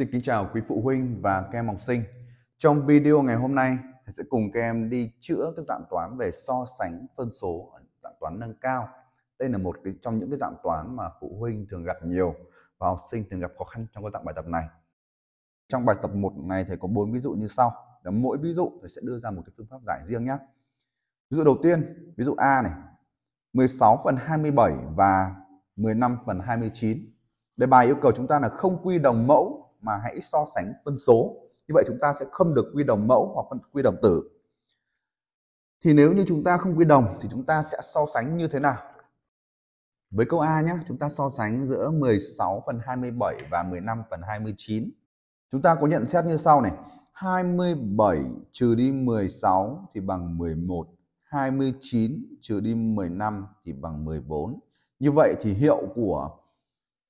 Xin kính chào quý phụ huynh và các em học sinh. Trong video ngày hôm nay, thầy sẽ cùng các em đi chữa cái dạng toán về so sánh phân số dạng toán nâng cao. Đây là một cái, trong những cái dạng toán mà phụ huynh thường gặp nhiều và học sinh thường gặp khó khăn trong cái dạng bài tập này. Trong bài tập 1 này thầy có bốn ví dụ như sau. Và mỗi ví dụ thầy sẽ đưa ra một cái phương pháp giải riêng nhé. Ví dụ đầu tiên, ví dụ A này, 16 phần 27 và 15 phần 29. Đề bài yêu cầu chúng ta là không quy đồng mẫu mà hãy so sánh phân số. Như vậy chúng ta sẽ không được quy đồng mẫu hoặc quy đồng tử. Thì nếu như chúng ta không quy đồng thì chúng ta sẽ so sánh như thế nào? Với câu A nhé, chúng ta so sánh giữa 16 phần 27 và 15 phần 29. Chúng ta có nhận xét như sau này. 27 trừ đi 16 thì bằng 11. 29 trừ đi 15 thì bằng 14. Như vậy thì hiệu của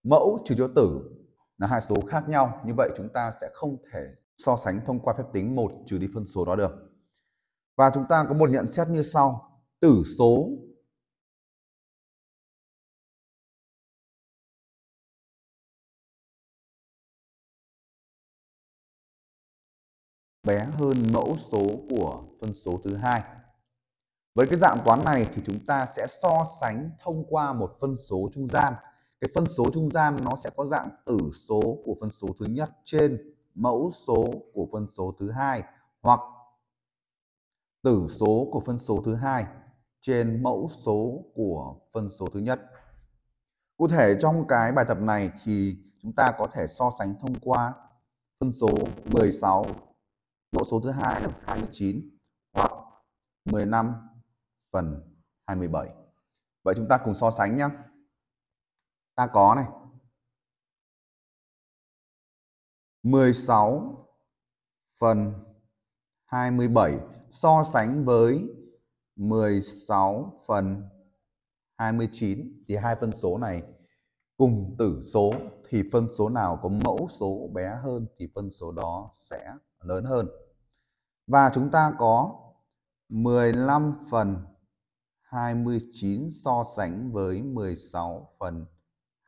mẫu trừ cho tử là hai số khác nhau như vậy chúng ta sẽ không thể so sánh thông qua phép tính một trừ đi phân số đó được và chúng ta có một nhận xét như sau tử số bé hơn mẫu số của phân số thứ hai. Với cái dạng toán này thì chúng ta sẽ so sánh thông qua một phân số trung gian cái phân số trung gian nó sẽ có dạng tử số của phân số thứ nhất trên mẫu số của phân số thứ hai hoặc tử số của phân số thứ hai trên mẫu số của phân số thứ nhất. Cụ thể trong cái bài tập này thì chúng ta có thể so sánh thông qua phân số 16 mẫu số thứ hai là 29 hoặc 15 phần 27. Vậy chúng ta cùng so sánh nhé ta có này 16 phần 27 so sánh với 16 phần 29 thì hai phân số này cùng tử số thì phân số nào có mẫu số bé hơn thì phân số đó sẽ lớn hơn. Và chúng ta có 15 phần 29 so sánh với 16 phần 29.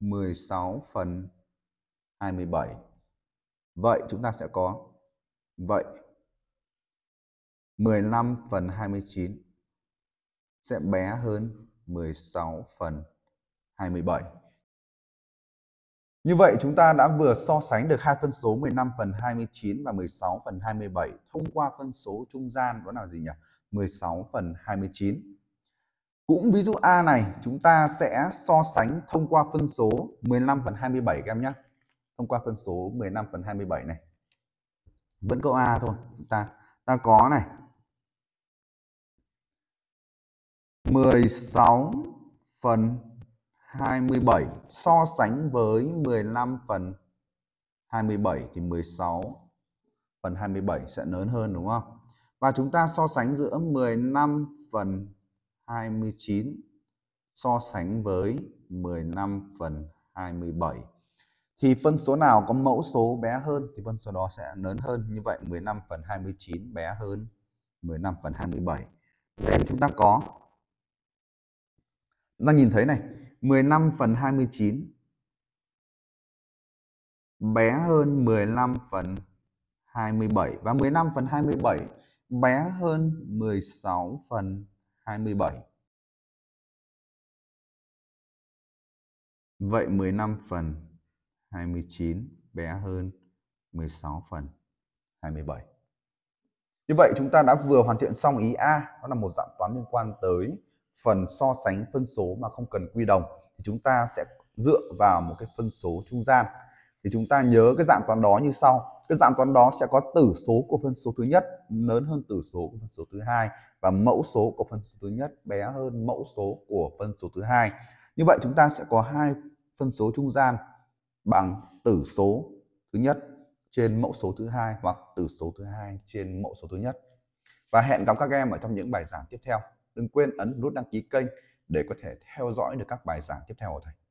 16 phần 27. Vậy chúng ta sẽ có vậy 15 phần 29 sẽ bé hơn 16 phần 27. Như vậy chúng ta đã vừa so sánh được hai phân số 15 phần 29 và 16 phần 27 thông qua phân số trung gian đó là gì nhỉ? 16 phần 29. Cũng ví dụ A này chúng ta sẽ so sánh thông qua phân số 15 phần 27 các em nhé. Thông qua phân số 15 phần 27 này. Vẫn câu A thôi. Chúng ta ta có này. 16 phần 27 so sánh với 15 phần 27 thì 16 phần 27 sẽ lớn hơn đúng không? Và chúng ta so sánh giữa 15 phần 29 so sánh với 15 phần 27 thì phân số nào có mẫu số bé hơn thì phân số đó sẽ lớn hơn như vậy 15 phần 29 bé hơn 15 phần 27 nên chúng ta có chúng ta nhìn thấy này 15 phần 29 bé hơn 15 phần 27 và 15 phần 27 bé hơn 16 phần 27 Vậy 15 phần 29 bé hơn 16 phần 27. Như vậy chúng ta đã vừa hoàn thiện xong ý A, đó là một dạng toán liên quan tới phần so sánh phân số mà không cần quy đồng thì chúng ta sẽ dựa vào một cái phân số trung gian. Thì chúng ta nhớ cái dạng toán đó như sau. Cái dạng toán đó sẽ có tử số của phân số thứ nhất lớn hơn tử số của phân số thứ hai và mẫu số của phân số thứ nhất bé hơn mẫu số của phân số thứ hai. Như vậy chúng ta sẽ có hai phân số trung gian bằng tử số thứ nhất trên mẫu số thứ hai hoặc tử số thứ hai trên mẫu số thứ nhất. Và hẹn gặp các em ở trong những bài giảng tiếp theo. Đừng quên ấn nút đăng ký kênh để có thể theo dõi được các bài giảng tiếp theo của thầy.